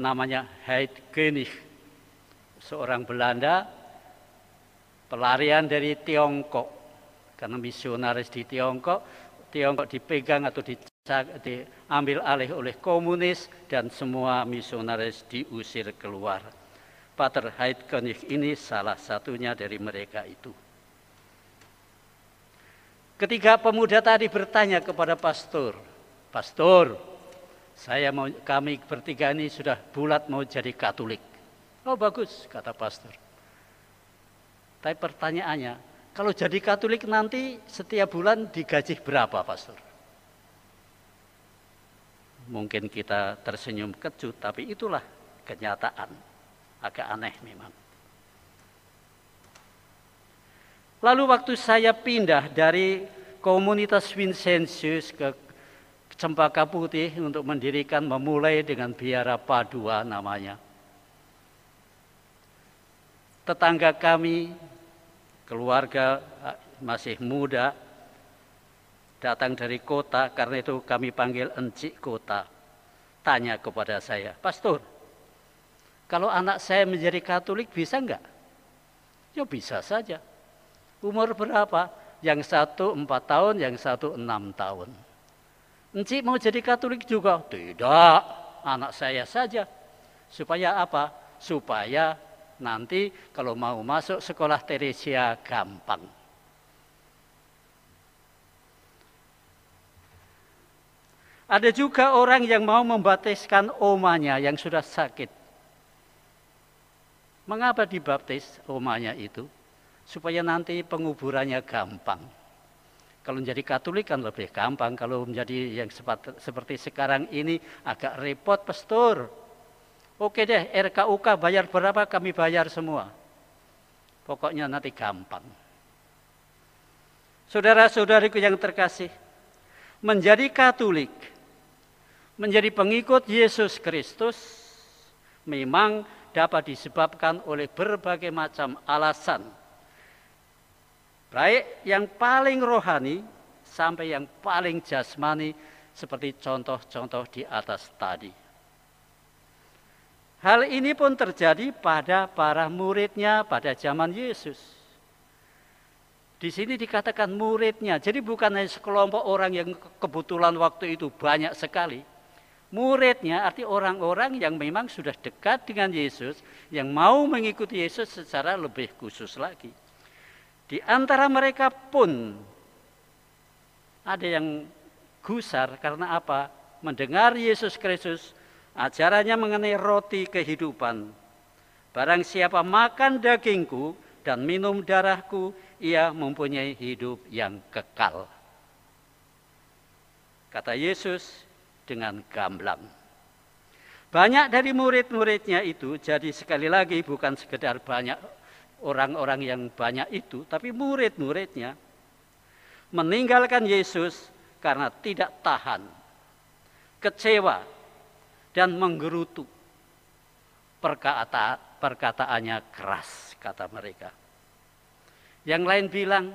namanya Heid Genich, seorang Belanda, pelarian dari Tiongkok. Karena misionaris di Tiongkok, Tiongkok dipegang atau diambil alih oleh komunis dan semua misionaris diusir keluar. Pater Heid Genich ini salah satunya dari mereka itu. ketika pemuda tadi bertanya kepada pastor, Pastor, saya mau kami bertiga ini sudah bulat mau jadi Katolik. Oh bagus kata pastor. Tapi pertanyaannya, kalau jadi Katolik nanti setiap bulan digaji berapa pastor? Mungkin kita tersenyum kejut. tapi itulah kenyataan. Agak aneh memang. Lalu waktu saya pindah dari komunitas Vincentius ke cempaka putih untuk mendirikan memulai dengan biara Padua namanya. Tetangga kami, keluarga eh, masih muda, datang dari kota, karena itu kami panggil encik kota. Tanya kepada saya, Pastor, kalau anak saya menjadi Katolik bisa enggak? Ya bisa saja. Umur berapa? Yang satu empat tahun, yang satu enam tahun. Enci mau jadi Katolik juga? Tidak, anak saya saja. Supaya apa? Supaya nanti kalau mau masuk sekolah Teresia gampang. Ada juga orang yang mau membatiskan omanya yang sudah sakit. Mengapa dibaptis omanya itu? Supaya nanti penguburannya gampang. Kalau menjadi Katolik kan lebih gampang, kalau menjadi yang seperti sekarang ini agak repot pastor. Oke deh, RKUK bayar berapa kami bayar semua. Pokoknya nanti gampang. Saudara-saudariku yang terkasih, menjadi Katolik, menjadi pengikut Yesus Kristus memang dapat disebabkan oleh berbagai macam alasan Baik yang paling rohani sampai yang paling jasmani seperti contoh-contoh di atas tadi. Hal ini pun terjadi pada para muridnya pada zaman Yesus. Di sini dikatakan muridnya, jadi bukan hanya sekelompok orang yang kebetulan waktu itu banyak sekali. Muridnya arti orang-orang yang memang sudah dekat dengan Yesus, yang mau mengikuti Yesus secara lebih khusus lagi. Di antara mereka pun ada yang gusar karena apa? Mendengar Yesus Kristus ajarannya mengenai roti kehidupan. Barang siapa makan dagingku dan minum darahku, ia mempunyai hidup yang kekal. Kata Yesus dengan gamblang. Banyak dari murid-muridnya itu jadi sekali lagi bukan sekedar banyak orang-orang yang banyak itu, tapi murid-muridnya meninggalkan Yesus karena tidak tahan, kecewa, dan menggerutu. perkataannya keras, kata mereka. Yang lain bilang,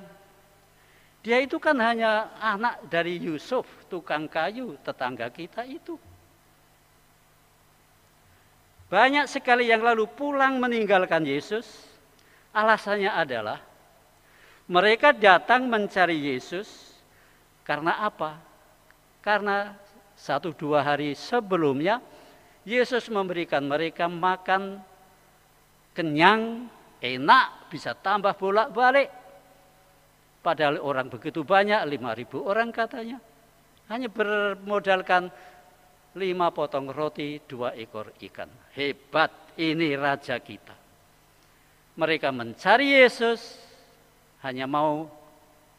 dia itu kan hanya anak dari Yusuf, tukang kayu, tetangga kita itu. Banyak sekali yang lalu pulang meninggalkan Yesus, Alasannya adalah mereka datang mencari Yesus karena apa? Karena satu dua hari sebelumnya Yesus memberikan mereka makan kenyang, enak, bisa tambah bolak-balik. Padahal orang begitu banyak, lima ribu orang katanya. Hanya bermodalkan lima potong roti, dua ekor ikan. Hebat, ini raja kita. Mereka mencari Yesus hanya mau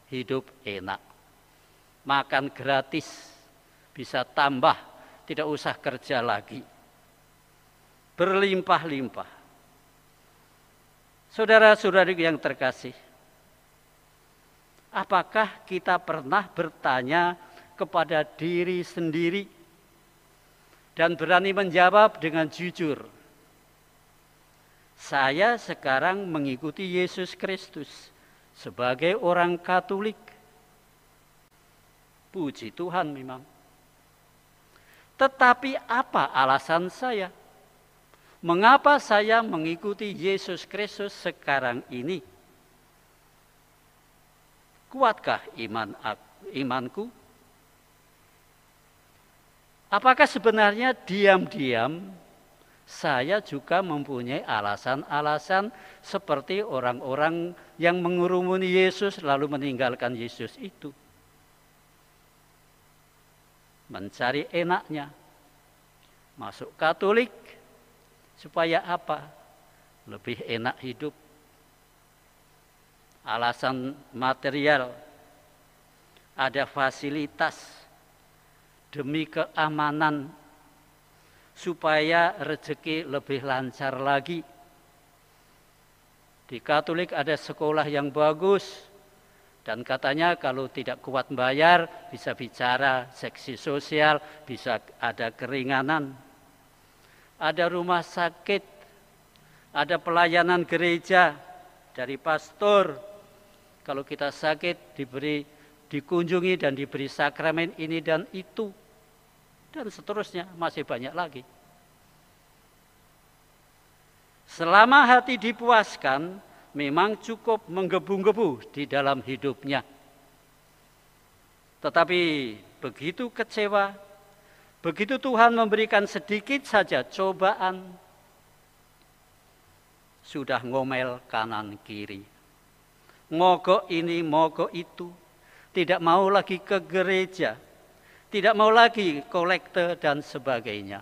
hidup enak. Makan gratis, bisa tambah, tidak usah kerja lagi. Berlimpah-limpah. Saudara-saudari yang terkasih, apakah kita pernah bertanya kepada diri sendiri dan berani menjawab dengan jujur, saya sekarang mengikuti Yesus Kristus sebagai orang Katolik. Puji Tuhan memang. Tetapi apa alasan saya? Mengapa saya mengikuti Yesus Kristus sekarang ini? Kuatkah iman imanku? Apakah sebenarnya diam-diam saya juga mempunyai alasan-alasan seperti orang-orang yang mengurumuni Yesus lalu meninggalkan Yesus itu. Mencari enaknya. Masuk Katolik supaya apa? Lebih enak hidup. Alasan material. Ada fasilitas demi keamanan supaya rezeki lebih lancar lagi. Di Katolik ada sekolah yang bagus dan katanya kalau tidak kuat bayar bisa bicara seksi sosial, bisa ada keringanan. Ada rumah sakit, ada pelayanan gereja dari pastor. Kalau kita sakit diberi dikunjungi dan diberi sakramen ini dan itu dan seterusnya masih banyak lagi. Selama hati dipuaskan, memang cukup menggebu-gebu di dalam hidupnya. Tetapi begitu kecewa, begitu Tuhan memberikan sedikit saja cobaan, sudah ngomel kanan kiri. Mogok ini, mogok itu, tidak mau lagi ke gereja, tidak mau lagi kolekte dan sebagainya.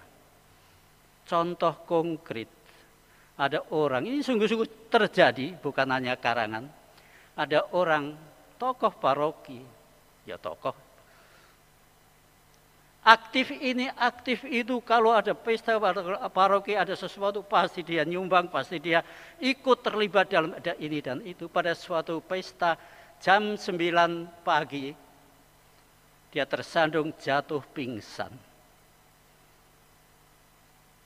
Contoh konkret, ada orang, ini sungguh-sungguh terjadi, bukan hanya karangan. Ada orang, tokoh paroki, ya tokoh. Aktif ini, aktif itu, kalau ada pesta paroki, ada sesuatu, pasti dia nyumbang, pasti dia ikut terlibat dalam ada ini dan itu. Pada suatu pesta jam 9 pagi, dia tersandung jatuh pingsan.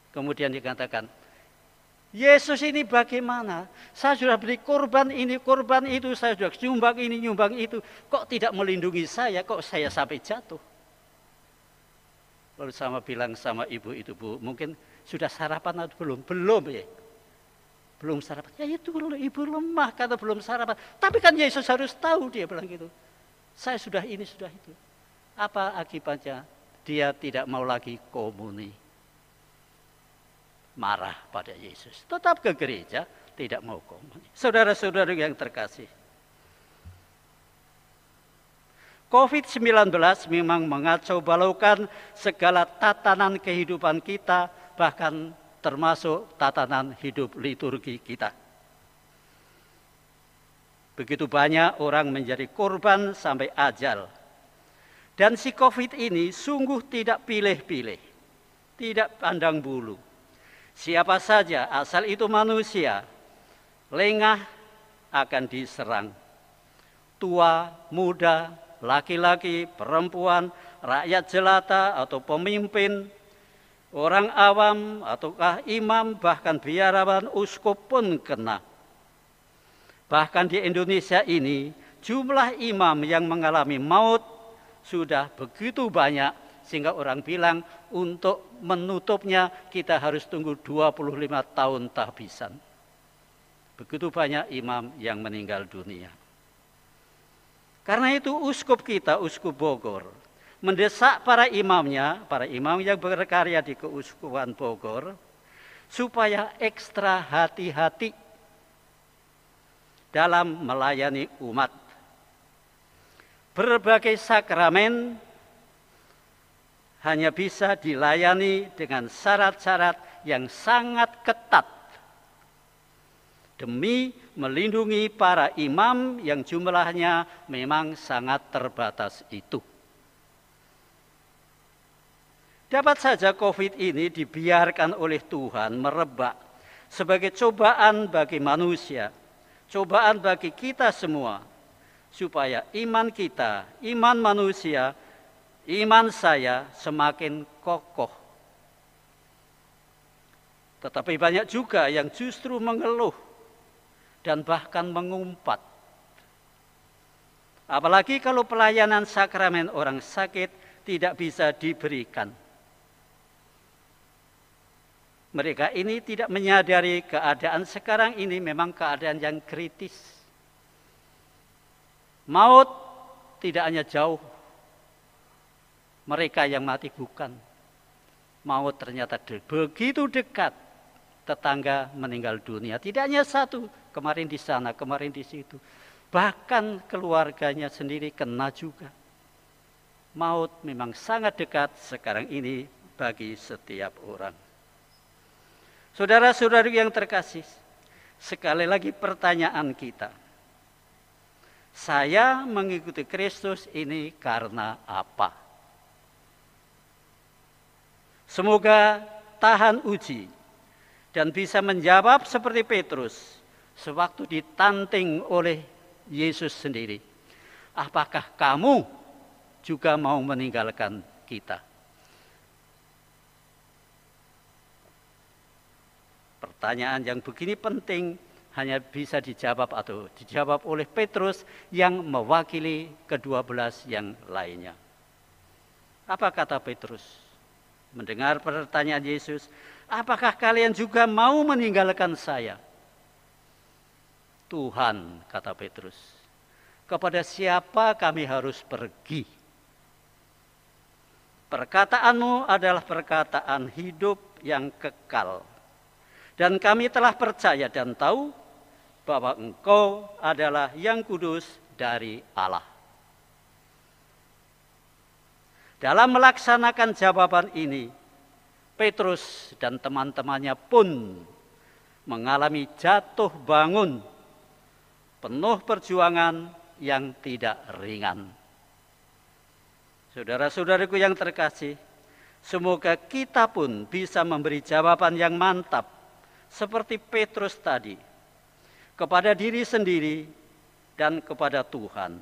Kemudian dikatakan, Yesus ini bagaimana? Saya sudah beli korban ini, korban itu, saya sudah nyumbang ini, nyumbang itu. Kok tidak melindungi saya? Kok saya sampai jatuh? Lalu sama bilang sama ibu itu, Bu, mungkin sudah sarapan atau belum? Belum ya. Belum sarapan. Ya itu ibu lemah kata belum sarapan. Tapi kan Yesus harus tahu dia bilang gitu. Saya sudah ini, sudah itu. Apa akibatnya? Dia tidak mau lagi komuni. Marah pada Yesus. Tetap ke gereja, tidak mau komuni. Saudara-saudara yang terkasih. COVID-19 memang mengacau balaukan segala tatanan kehidupan kita, bahkan termasuk tatanan hidup liturgi kita. Begitu banyak orang menjadi korban sampai ajal dan si COVID ini sungguh tidak pilih-pilih, tidak pandang bulu. Siapa saja, asal itu manusia, lengah akan diserang. Tua, muda, laki-laki, perempuan, rakyat jelata atau pemimpin, orang awam ataukah imam, bahkan biarawan, uskup pun kena. Bahkan di Indonesia ini, jumlah imam yang mengalami maut sudah begitu banyak sehingga orang bilang untuk menutupnya kita harus tunggu 25 tahun tahbisan. Begitu banyak imam yang meninggal dunia. Karena itu uskup kita, uskup Bogor, mendesak para imamnya, para imam yang berkarya di keuskupan Bogor, supaya ekstra hati-hati dalam melayani umat berbagai sakramen hanya bisa dilayani dengan syarat-syarat yang sangat ketat demi melindungi para imam yang jumlahnya memang sangat terbatas itu. Dapat saja COVID ini dibiarkan oleh Tuhan merebak sebagai cobaan bagi manusia, cobaan bagi kita semua, supaya iman kita, iman manusia, iman saya semakin kokoh. Tetapi banyak juga yang justru mengeluh dan bahkan mengumpat. Apalagi kalau pelayanan sakramen orang sakit tidak bisa diberikan. Mereka ini tidak menyadari keadaan sekarang ini memang keadaan yang kritis. Maut tidak hanya jauh, mereka yang mati bukan. Maut ternyata de begitu dekat, tetangga meninggal dunia. Tidak hanya satu, kemarin di sana, kemarin di situ. Bahkan keluarganya sendiri kena juga. Maut memang sangat dekat sekarang ini bagi setiap orang. Saudara-saudari yang terkasih, sekali lagi pertanyaan kita saya mengikuti Kristus ini karena apa? Semoga tahan uji dan bisa menjawab seperti Petrus sewaktu ditanting oleh Yesus sendiri. Apakah kamu juga mau meninggalkan kita? Pertanyaan yang begini penting hanya bisa dijawab atau dijawab oleh Petrus yang mewakili kedua belas yang lainnya. Apa kata Petrus? Mendengar pertanyaan Yesus, apakah kalian juga mau meninggalkan saya? Tuhan, kata Petrus, kepada siapa kami harus pergi? Perkataanmu adalah perkataan hidup yang kekal. Dan kami telah percaya dan tahu bahwa engkau adalah yang kudus dari Allah. Dalam melaksanakan jawaban ini, Petrus dan teman-temannya pun mengalami jatuh bangun penuh perjuangan yang tidak ringan. Saudara-saudariku yang terkasih, semoga kita pun bisa memberi jawaban yang mantap seperti Petrus tadi, kepada diri sendiri dan kepada Tuhan,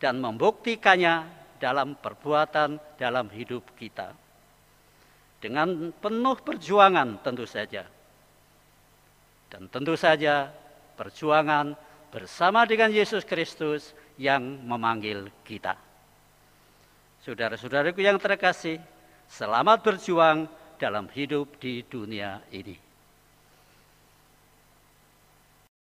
dan membuktikannya dalam perbuatan dalam hidup kita. Dengan penuh perjuangan tentu saja. Dan tentu saja perjuangan bersama dengan Yesus Kristus yang memanggil kita. Saudara-saudaraku yang terkasih, selamat berjuang dalam hidup di dunia ini.